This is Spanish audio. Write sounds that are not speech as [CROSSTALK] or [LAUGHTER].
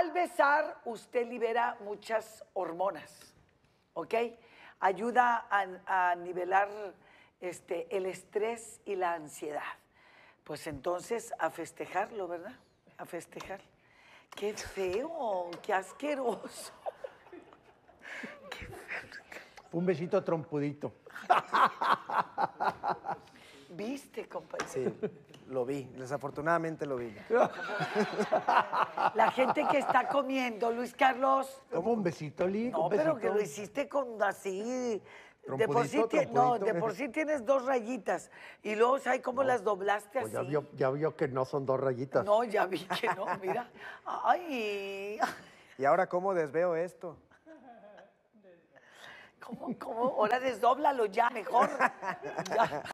Al besar, usted libera muchas hormonas, ¿ok? Ayuda a, nivelar este, el estrés y la ansiedad. Pues entonces, a festejarlo, ¿verdad? A festejar. ¡Qué feo! ¡Qué asqueroso! un besito trompudito. [LAUGHS] Sí, lo vi. Desafortunadamente lo vi. La gente que está comiendo, Luis Carlos. como un besito, Lee. No, pero que lo hiciste con así. De por, sí no, de por sí tienes dos rayitas y luego, ¿sabes cómo las doblaste pues así? Ya vio, que no son dos rayitas. No, ya vi que no, mira. Ay. ¿Y ahora cómo desveo esto? ¿Cómo, cómo? Ahora desdóblalo ya, mejor.